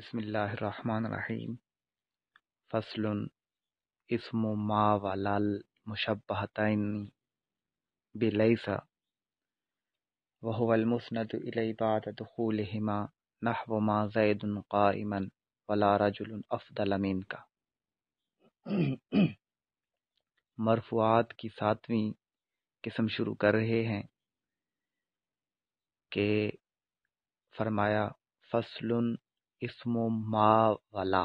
बिस्मिल्लाहिर्रहमानिर्रहीम फ़सल इसमु मा वलाल मुशब्बहतैन बिलैसा वहुवल मुस्नद इलै बाद दुखूलिहिमा नहव मा जैदुन काइमन वला रजुलन अफदल मिनका मरफुआत की सातवीं किस्म शुरू कर रहे हैं कि फरमाया फसलुन इसमो मा वाला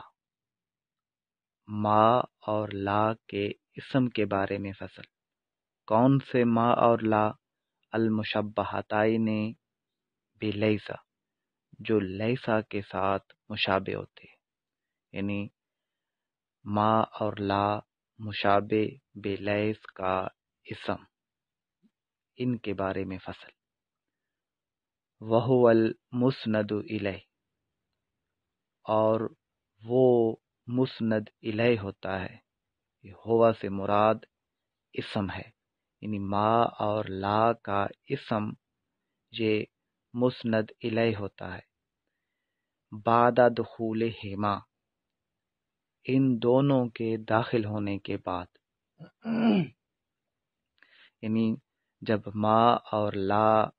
मा और ला के इसम के बारे में फसल कौन से मा और ला अलमुशबहताई ने भी जो लैसा के साथ मुशाबे होते यानी मा और ला मुशाबे बेलैस का इसम इनके बारे में फसल वहुअल अल मुसनद और वो मुस्नद इलह होता है ये यहोवा से मुराद इसम है यानी माँ और ला का इसम ये मुस्नद इलह होता है बादा दखूल हेमा इन दोनों के दाखिल होने के बाद यानी जब माँ और ला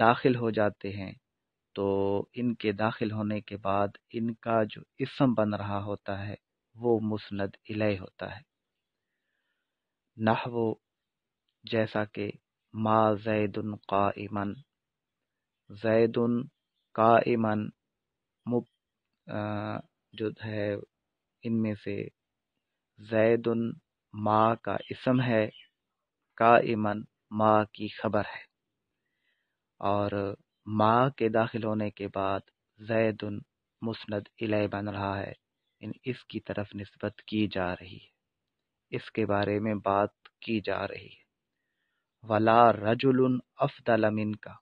दाखिल हो जाते हैं तो इनके दाखिल होने के बाद इनका जो इसम बन रहा होता है वो मुस्ंद इलय होता है नहवो जैसा कि मा जैदन का इमन जैदन का इमन मुब जो है इनमें से जैदन माँ का इसम है का इमन माँ की खबर है और माँ के दाखिल होने के बाद जैदन मुस्ंद बन रहा है इन इसकी तरफ नस्बत की जा रही है इसके बारे में बात की जा रही है वला रजुल अफदल का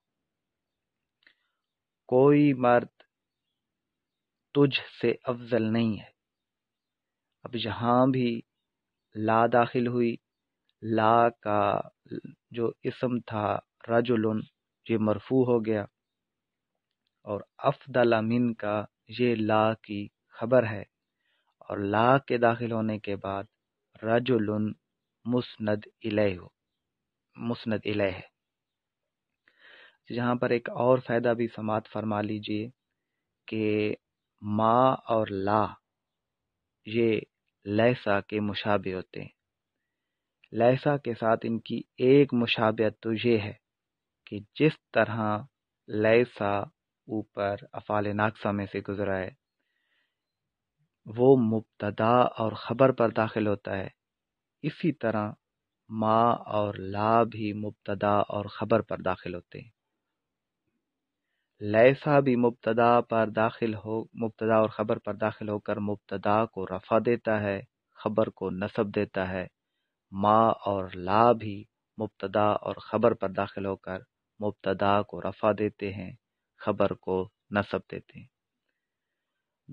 कोई मर्द तुझ से अफजल नहीं है अब यहाँ भी ला दाखिल हुई ला का जो इसम था रजुल ये मरफू हो गया और अफदल मिन का ये ला की खबर है और ला के दाखिल होने के बाद रजुलन मुस्ंद हो मुस्ंद इले है जहाँ पर एक और फ़ायदा भी समात फरमा लीजिए कि माँ और ला ये लहसा के मुशाबे होते हैं लहसा के साथ इनकी एक मुशाबत तो ये है कि जिस तरह लय सा ऊपर अफाल नाकसा में से गुजरा है वो मुबतदा और ख़बर पर दाखिल होता है इसी तरह माँ और ला भी मुबतदा और ख़बर पर दाखिल होते हैं लैसा भी मुबतदा पर दाखिल हो मुबतदा और ख़बर पर दाखिल होकर मुबतदा को रफ़ा देता है ख़बर को नसब देता है माँ और ला भी मुबतदा और ख़बर पर दाखिल होकर मुबतदा को रफ़ा देते हैं ख़बर को नसब देते हैं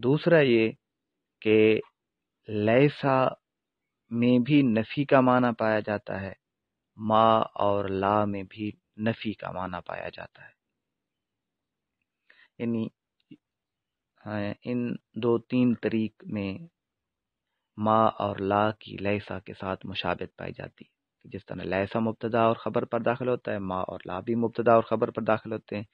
दूसरा ये कि लैसा में भी नफ़ी का माना पाया जाता है मा और ला में भी नफ़ी का माना पाया जाता है यानी हाँ, इन दो तीन तरीक में मा और ला की लैसा के साथ मुशाबत पाई जाती है तो जिस तरह लहसा मुबतदा और ख़बर पर दाखिल होता है माँ और ला भी मुबतदा और ख़बर पर दाखिल होते हैं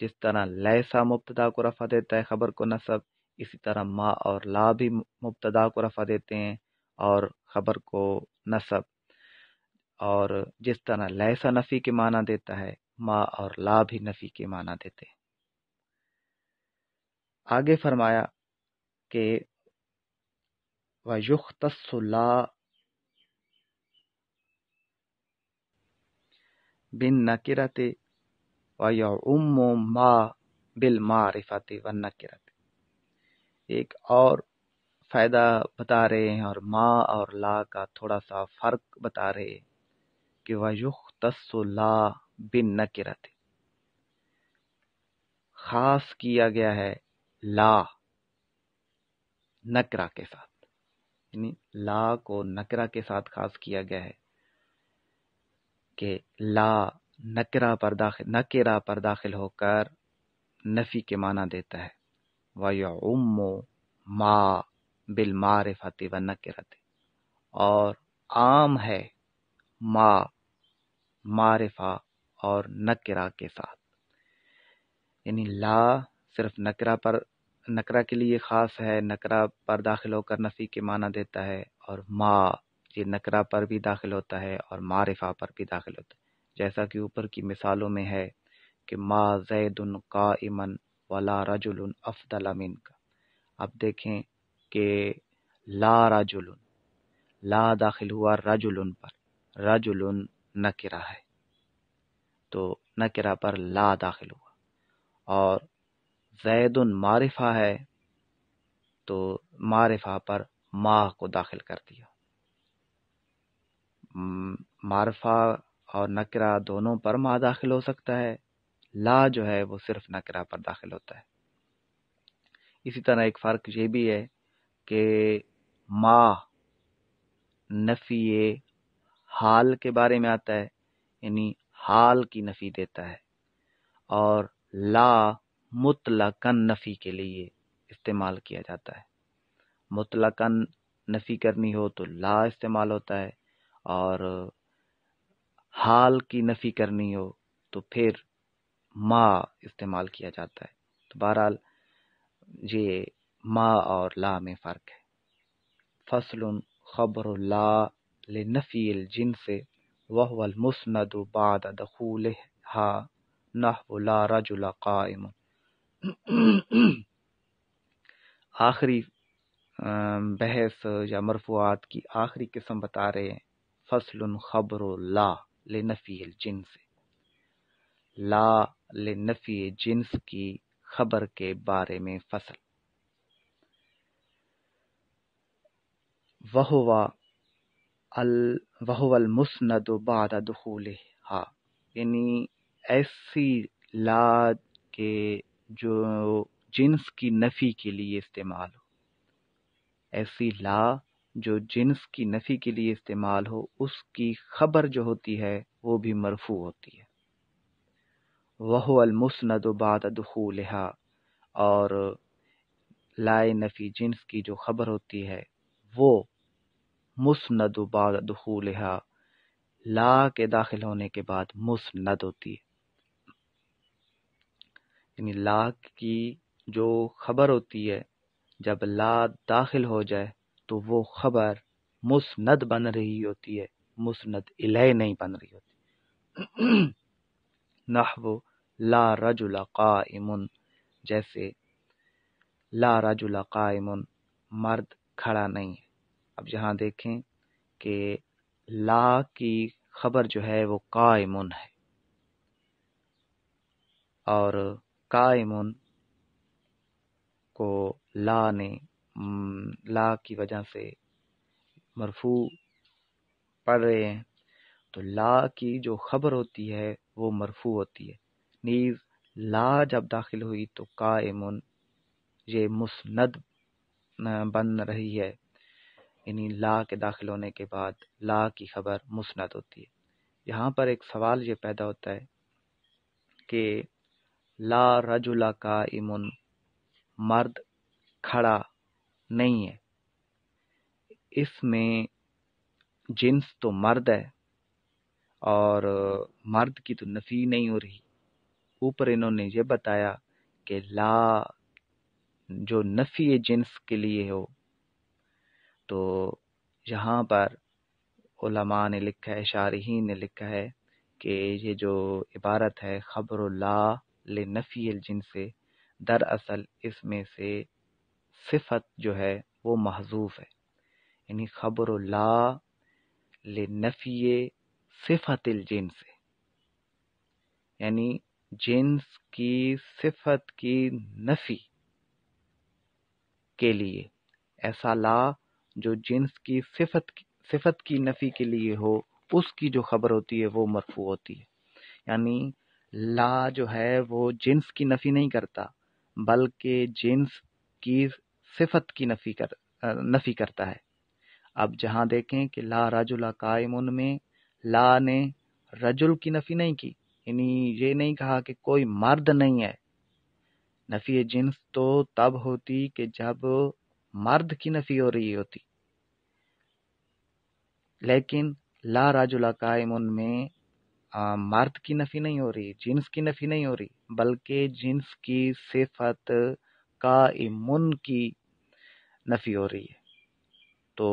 जिस तरह लहसा मुबतदा को रफ़ा देता है ख़बर को नसब इसी तरह माँ और ला भी मुबतदा को रफ़ा देते हैं और ख़बर को नसब और जिस तरह लहसा नफ़ी के माना देता है माँ और ला भी नफ़ी के माना देते हैं आगे फरमाया कि वयुख्तसला बिन बिन्नकिरत व यउम मा बिल मारिफत व न नकिरत एक और फ़ायदा बता रहे हैं और माँ और ला का थोड़ा सा फ़र्क बता रहे हैं कि वह युख ला बिन न नकिरत खास किया गया है ला नकरा के साथ यानी ला को नकरा के साथ खास किया गया है कि ला नकरा पर दाखिल नकेरा पर दाखिल होकर नफ़ी के माना देता है वम मा बिल मारफत व नकरत और आम है मा मारिफा और नकरा के साथ यानी ला सिर्फ नकरा पर नकरा के लिए ख़ास है नकरा पर दाखिल होकर नफ़ी के माना देता है और मा ये नकरा पर भी दाखिल होता है और मारिफा पर भी दाखिल होता है जैसा कि ऊपर की मिसालों में है कि मा जैदन का इमन वाला रजुल अफदल अमीन का अब देखें कि ला रजुल ला दाखिल हुआ रजुल पर रजुल नकरा है तो नकरा पर ला दाखिल हुआ और जैदन मारिफा है तो मारिफा पर माह को दाखिल कर दिया मारफा और नकरा दोनों पर मा दाखिल हो सकता है ला जो है वो सिर्फ नकरा पर दाखिल होता है इसी तरह एक फ़र्क ये भी है कि मा नफ़ी हाल के बारे में आता है यानी हाल की नफ़ी देता है और ला मुतलकन नफ़ी के लिए इस्तेमाल किया जाता है मुतलकन नफ़ी करनी हो तो ला इस्तेमाल होता है और हाल की नफ़ी करनी हो तो फिर माँ इस्तेमाल किया जाता है तो बहरहाल ये माँ और ला में फ़र्क है फसल खबर ला नफ़ी जिन से वह वलमसनद बाद दखूल हा नहला रजुला कायम आखिरी बहस या मरफूआत की आखिरी किस्म बता रहे हैं फसलुन खबर ला लनफ़ी जिन्स ला लनफ़ी जिन्स की खबर के बारे में फसल वहवा अल वहवल मुस्नद बाद दखूल हा यानी ऐसी ला के जो जिन्स की नफ़ी के लिए इस्तेमाल हो ऐसी ला जो जिन्स की नफ़ी के लिए इस्तेमाल हो उसकी ख़बर जो होती है वो भी मरफू होती है वह अलमुसनद बाद दखूलहा और लाए नफ़ी जिन्स की जो ख़बर होती है वो मुसनद बाद दखूलहा ला के दाखिल होने के बाद मुसनद होती है यानी ला की जो खबर होती है जब ला दाखिल हो जाए तो वो खबर मुस्नद बन रही होती है मुस्नद इलाय नहीं बन रही होती नहव ला रजुला कायमुन जैसे ला रजुला कायमुन मर्द खड़ा नहीं है अब यहाँ देखें कि ला की खबर जो है वो इमुन है और कायमुन को ला ने ला की वजह से मरफू पढ़ रहे हैं तो ला की जो खबर होती है वो मरफू होती है नीज ला जब दाखिल हुई तो कायमन ये मुस्ंद बन रही है यानी ला के दाखिल होने के बाद ला की खबर मुस्ंद होती है यहाँ पर एक सवाल ये पैदा होता है कि ला रजुला का इमुन मर्द खड़ा नहीं है इसमें जिन्स तो मर्द है और मर्द की तो नफी नहीं हो रही ऊपर इन्होंने ये बताया कि ला जो नफी जिन्स के लिए हो तो यहाँ पर उलमा ने लिखा है शारहीन ने लिखा है कि ये जो इबारत है ख़बर ला ले नफ़ी जिन से दरअसल इसमें से सिफत जो है वो महजूफ़ है यानी ख़बर ला नफ़ी सिफत जिन है यानी जिन्स की सिफत की नफ़ी के लिए ऐसा ला जो जिन्स की सिफत की सिफत की नफ़ी के लिए हो उसकी जो खबर होती है वो मरफू होती है यानी ला जो है वो जिन्स की नफ़ी नहीं करता बल्कि जिन्स की सिफत की नफ़ी कर नफ़ी करता है अब जहां देखें कि ला रजुला कायमुन में ला ने रजुल की नफ़ी नहीं की यानी ये नहीं कहा कि कोई मर्द नहीं है नफ़ी जिन्स तो तब होती कि जब मर्द की नफ़ी हो रही होती लेकिन ला राजुला कायमुन में मर्द की नफ़ी नहीं हो रही जीन्स की नफ़ी नहीं हो रही बल्कि जीन्स की सिफत का इमुन की नफ़ी हो रही है तो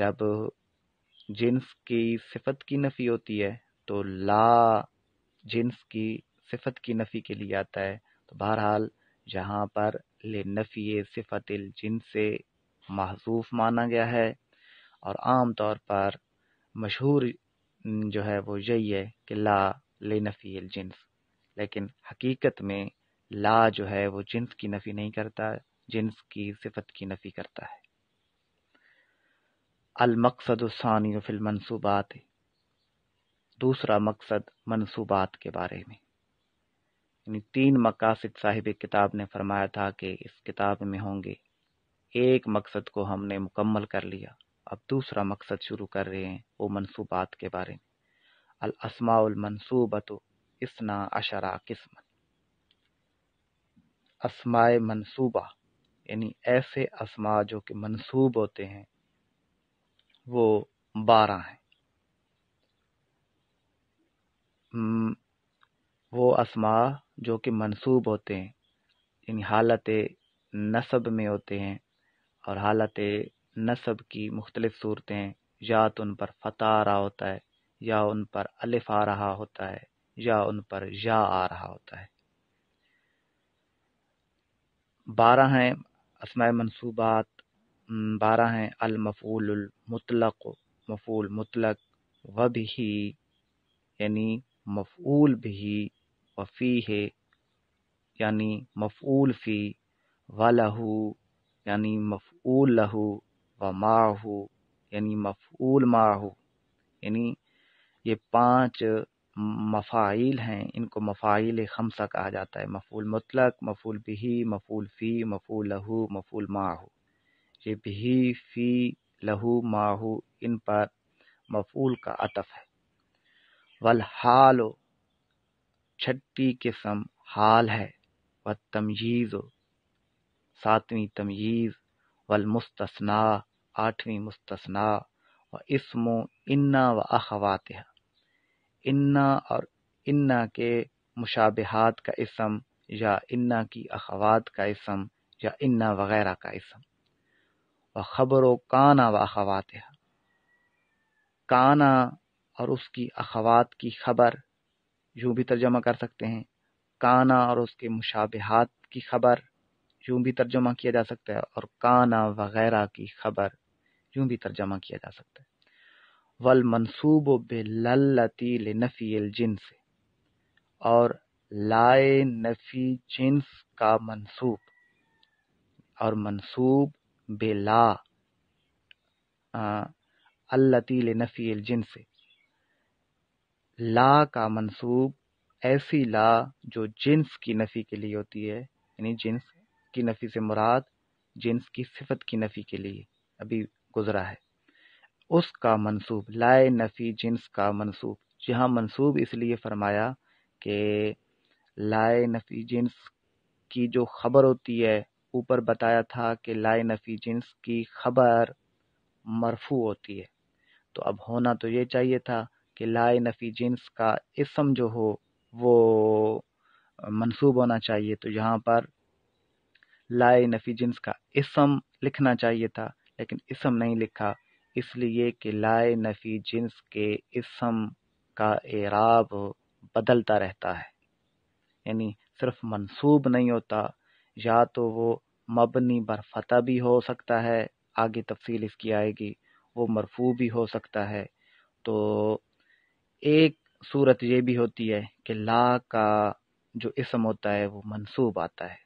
जब जिन्स की सिफत की नफ़ी होती है तो ला जिन्स की सिफत की नफ़ी के लिए आता है तो बहरहाल यहाँ पर ले नफ़ी सिफत जिन से महसूफ़ माना गया है और आम तौर पर मशहूर जो है वो यही है कि ला ले नफ़ी जिन्स लेकिन हकीकत में ला जो है वो जिन्स की नफ़ी नहीं करता जिन्स की सिफत की नफ़ी करता है अलमकसद फ़िल फ़िलमनसूबात दूसरा मकसद मनसूबात के बारे में यानी तीन मकासद साहिब किताब ने फरमाया था कि इस किताब में होंगे एक मकसद को हमने मुकम्मल कर लिया अब दूसरा मकसद शुरू कर रहे हैं वो मनसूबात के बारे में मनसूबत इसना अशरा किस्मत अस्माय मनसूबा यानी ऐसे असमा जो कि मनसूब होते हैं वो बारह हैं वो असमा जो कि मनसूब होते हैं यानी हालत नसब में होते हैं और हालत नसब की मुख्तलिफ सूरतें या तो उन पर फतह आ रहा होता है या उन पर अलिफ आ रहा होता है या उन पर या आ रहा होता है बारह हैं असमाय मनसूबात बारह हैं अलमफूल मुतलक मफूल मुतलक व भी यानी मफूल भी वफ़ी है यानी मफूल फ़ी व लहू यानी मफूल लहू व माहू यानी मफूल माहू यानी ये पांच मफ़ाइल हैं इनको मफ़ाइल खमसा कहा जाता है मफूल मतलक़ मफूल बिही मफूल फ़ी मफूल लहू मफूल माहू ये बिही फ़ी लहू माहू इन पर मफूल का अतफ है वल हाल छठी किस्म हाल है व तमयीज़ सातवीं तमयीज़ वल आठवीं मुस्तना व इसमो इन्ना व अखवात इन्ना और इन्ना के मुशाबहत का इसम या इन्ना की अखवात का इसम या इन्ना वगैरह का इसम व खबर काना व अखवात काना और उसकी अखवात की खबर यूँ भी तर्जमा कर सकते हैं काना और उसके मुशाबहत की खबर यूँ भी तर्जमा किया जा सकता है और काना वगैरह की खबर यूँ भी तर्जमा किया जा सकता है वलमनसूब बिल्लती नफ़ी जिन्स और लाए नफ़ी जिन्स का मनसूब और मनसूब बेला अल्लती नफ़ी जिन्स ला का मनसूब ऐसी ला जो जिन्स की नफ़ी के लिए होती है यानी जिन्स की नफ़ी से मुराद जिन्स की सिफत की नफ़ी के लिए अभी गुजरा है उसका मनसूब लाए नफ़ी जिन्स का मनसूब यहाँ मनसूब इसलिए फरमाया कि लाए नफ़ी जिन्स की जो खबर होती है ऊपर बताया था कि लाए नफ़ी जिन्स की खबर मरफू होती है तो अब होना तो ये चाहिए था कि लाए नफ़ी जिन्स का इसम जो हो वो मनसूब होना चाहिए तो यहाँ पर लाए नफ़ी जिन्स का इसम लिखना चाहिए था लेकिन इसम नहीं लिखा इसलिए कि लाए नफ़ी जिन्स के इसम का एराब बदलता रहता है यानी सिर्फ मंसूब नहीं होता या तो वो मबनी बरफ़ता भी हो सकता है आगे तफसील इसकी आएगी वो मरफू भी हो सकता है तो एक सूरत ये भी होती है कि ला का जो इसम होता है वो मंसूब आता है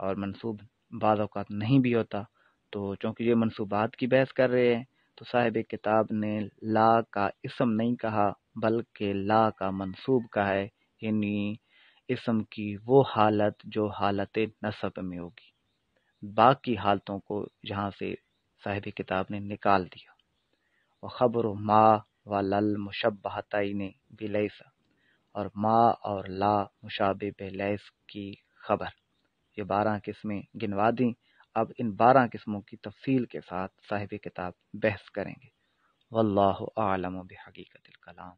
और मंसूब बाद नहीं भी होता तो चूँकि ये मनसूबात की बहस कर रहे हैं तो साहिब किताब ने ला का इसम नहीं कहा बल्कि ला का मनसूब कहा है यानी इसम की वो हालत जो हालत नसब में होगी बाकी हालतों को यहाँ से साहिब किताब ने निकाल दिया व ख़बर मा व लल मुशबाताई ने बिलैसा और मा और ला मुशाब लैस की खबर ये बारह किस्में गिनवा दी अब इन बारह किस्मों की तफसील के साथ साहिब किताब बहस करेंगे वल्ल आलम बहकीकत कलाम